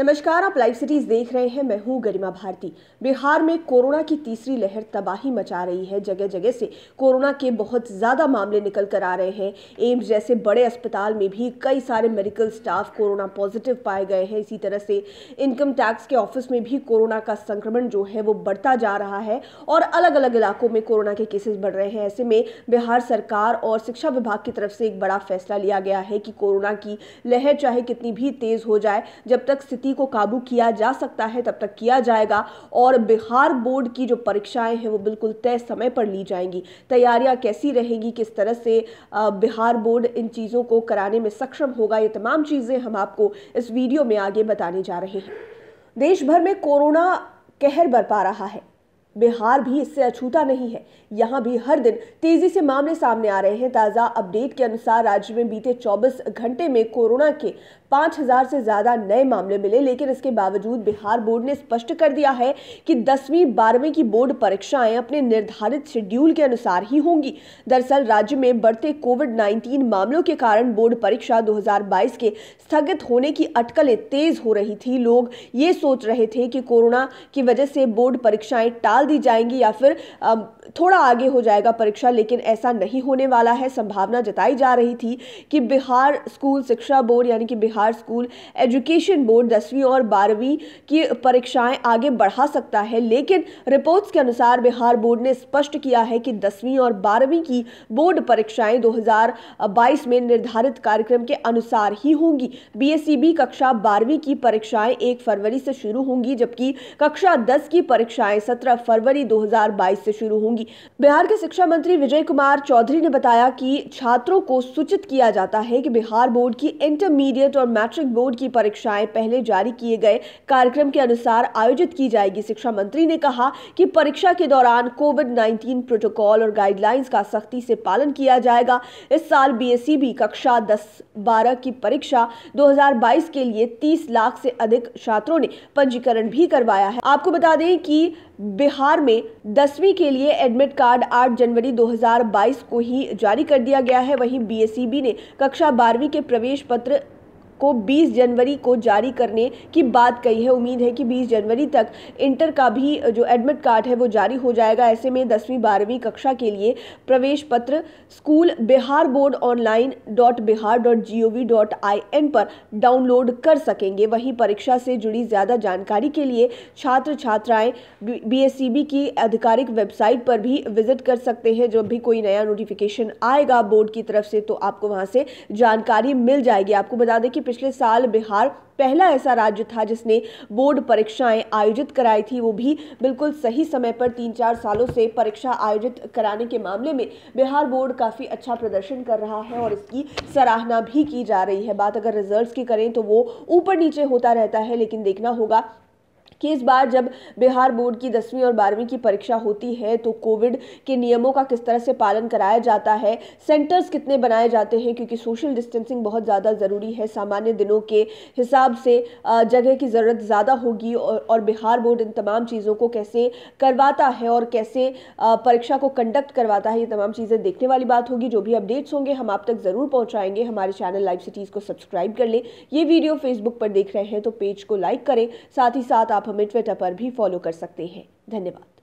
नमस्कार आप live cities देख रहे हैं मैं हूं गरिमा भारती बिहार में कोरोना की तीसरी लहर तबाही मचा रही है जगह जगह से कोरोना के बहुत ज़्यादा मामले निकल कर आ रहे हैं एम्स जैसे बड़े अस्पताल में भी कई सारे मेडिकल स्टाफ कोरोना पॉजिटिव पाए गए हैं इसी तरह से इनकम टैक्स के ऑफिस में भी कोरोना का संक्रमण जो है वो बढ़ता जा रहा है और अलग अलग इलाकों में कोरोना के केसेज बढ़ रहे हैं ऐसे में बिहार सरकार और शिक्षा विभाग की तरफ से एक बड़ा फैसला लिया गया है कि कोरोना की लहर चाहे कितनी भी तेज़ हो जाए जब तक स्थिति स्थिति को काबू किया जा सकता है तब तक किया जाएगा और बिहार बोर्ड की जो परीक्षाएं हैं वो बिल्कुल तय समय पर ली जाएंगी तैयारियां कैसी रहेगी किस तरह से बिहार बोर्ड इन चीज़ों को कराने में सक्षम होगा ये तमाम चीज़ें हम आपको इस वीडियो में आगे बताने जा रहे हैं देश भर में कोरोना कहर बरपा रहा है बिहार भी इससे अछूता नहीं है यहाँ भी हर दिन तेजी से मामले सामने आ रहे हैं ताज़ा अपडेट के अनुसार राज्य में बीते 24 घंटे में कोरोना के 5000 से ज़्यादा नए मामले मिले लेकिन इसके बावजूद बिहार बोर्ड ने स्पष्ट कर दिया है कि दसवीं बारहवीं की बोर्ड परीक्षाएं अपने निर्धारित शेड्यूल के अनुसार ही होंगी दरअसल राज्य में बढ़ते कोविड नाइन्टीन मामलों के कारण बोर्ड परीक्षा दो के स्थगित होने की अटकलें तेज हो रही थी लोग ये सोच रहे थे कि कोरोना की वजह से बोर्ड परीक्षाएं टाल दी जाएंगी या फिर थोड़ा आगे हो जाएगा परीक्षा लेकिन ऐसा नहीं होने वाला है संभावना जताई जा रही थी कि बिहार स्कूल शिक्षा बोर्ड यानी कि बिहार स्कूल एजुकेशन बोर्ड दसवीं और बारहवीं की परीक्षाएं आगे बढ़ा सकता है लेकिन रिपोर्ट्स के अनुसार बिहार बोर्ड ने स्पष्ट किया है कि दसवीं और बारहवीं की बोर्ड परीक्षाएं 2022 में निर्धारित कार्यक्रम के अनुसार ही होंगी बीएसईबी कक्षा बारहवीं की परीक्षाएं एक फरवरी से शुरू होंगी जबकि कक्षा दस की परीक्षाएं सत्रह फरवरी 2022 से शुरू होंगी बिहार के शिक्षा मंत्री विजय कुमार चौधरी ने बताया कि छात्रों को सूचित किया जाता है कि बिहार बोर्ड की इंटरमीडिएट और मैट्रिक बोर्ड की परीक्षाएं पहले जारी किए गए कार्यक्रम के अनुसार आयोजित की जाएगी शिक्षा मंत्री ने कहा कि परीक्षा के दौरान कोविड नाइन्टीन प्रोटोकॉल और गाइडलाइंस का सख्ती से पालन किया जाएगा इस साल बी भी कक्षा दस बारह की परीक्षा दो के लिए तीस लाख से अधिक छात्रों ने पंजीकरण भी करवाया है आपको बता दें कि बिहार में दसवीं के लिए एडमिट कार्ड 8 जनवरी 2022 को ही जारी कर दिया गया है वहीं बी ने कक्षा बारहवीं के प्रवेश पत्र को 20 जनवरी को जारी करने की बात कही है उम्मीद है कि 20 जनवरी तक इंटर का भी जो एडमिट कार्ड है वो जारी हो जाएगा ऐसे में दसवीं बारहवीं कक्षा के लिए प्रवेश पत्र school Bihar board online dot Bihar dot G O V dot I N पर डाउनलोड कर सकेंगे वहीं परीक्षा से जुड़ी ज़्यादा जानकारी के लिए छात्र छात्राएं बी एस सी बी की आधिकारिक वेबसाइट पर भी विजिट कर सकते हैं जब भी कोई नया नोटिफिकेशन आएगा बोर्ड की तरफ से तो आपको वहाँ से जानकारी मिल जाएगी आपको बता दें कि पिछले साल बिहार पहला ऐसा राज्य था जिसने बोर्ड परीक्षाएं आयोजित कराई थी वो भी बिल्कुल सही समय पर तीन चार सालों से परीक्षा आयोजित कराने के मामले में बिहार बोर्ड काफ़ी अच्छा प्रदर्शन कर रहा है और इसकी सराहना भी की जा रही है बात अगर रिजल्ट्स की करें तो वो ऊपर नीचे होता रहता है लेकिन देखना होगा कि इस बार जब बिहार बोर्ड की दसवीं और बारहवीं की परीक्षा होती है तो कोविड के नियमों का किस तरह से पालन कराया जाता है सेंटर्स कितने बनाए जाते हैं क्योंकि सोशल डिस्टेंसिंग बहुत ज़्यादा ज़रूरी है सामान्य दिनों के हिसाब से जगह की ज़रूरत ज़्यादा होगी और, और बिहार बोर्ड इन तमाम चीज़ों को कैसे करवाता है और कैसे परीक्षा को कंडक्ट करवाता है ये तमाम चीज़ें देखने वाली बात होगी जो भी अपडेट्स होंगे हम आप तक ज़रूर पहुँचाएंगे हमारे चैनल लाइव सिटीज़ को सब्सक्राइब कर लें ये वीडियो फेसबुक पर देख रहे हैं तो पेज को लाइक करें साथ ही साथ आप हमें ट्विटर पर भी फॉलो कर सकते हैं धन्यवाद